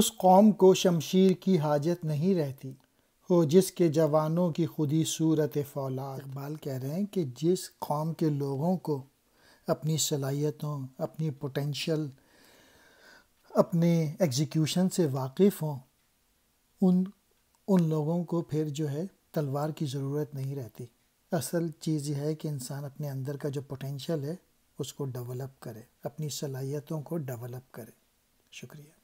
اس قوم کو شمشیر کی حاجت نہیں رہتی ہو جس کے جوانوں کی خودی صورت فولا اقبال کہہ رہے ہیں کہ جس قوم کے لوگوں کو اپنی صلاحیتوں اپنی پوٹینشیل اپنے ایگزیکیوشن سے واقف ہوں ان ان لوگوں کو پھر جو ہے تلوار کی ضرورت نہیں رہتی اصل چیز یہ ہے کہ انسان اپنے اندر کا جو پوٹینشیل ہے اس کو ڈیولپ کرے اپنی صلاحیتوں کو ڈیولپ کرے شکریہ